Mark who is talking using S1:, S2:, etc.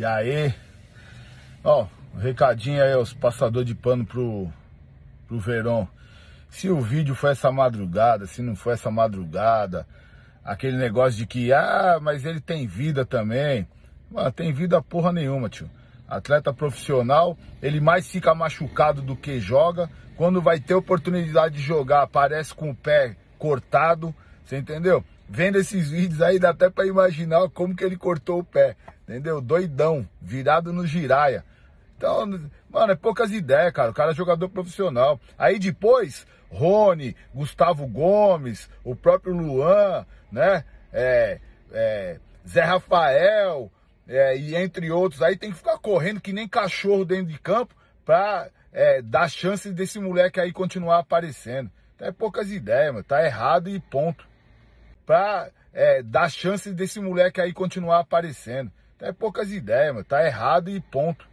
S1: E aí, ó, um recadinho aí aos passador de pano pro, pro Verão. Se o vídeo foi essa madrugada, se não foi essa madrugada, aquele negócio de que, ah, mas ele tem vida também. Mano, tem vida porra nenhuma, tio. Atleta profissional, ele mais fica machucado do que joga. Quando vai ter oportunidade de jogar, aparece com o pé cortado, você entendeu? vendo esses vídeos aí, dá até para imaginar como que ele cortou o pé, entendeu? Doidão, virado no giraia. Então, mano, é poucas ideias, cara. O cara é jogador profissional. Aí depois, Rony, Gustavo Gomes, o próprio Luan, né? É, é, Zé Rafael, é, e entre outros. Aí tem que ficar correndo que nem cachorro dentro de campo pra é, dar chance desse moleque aí continuar aparecendo. Então é poucas ideias, mano. Tá errado e ponto para é, dar chance desse moleque aí continuar aparecendo. tem tá é poucas ideias, mano. Tá errado e ponto.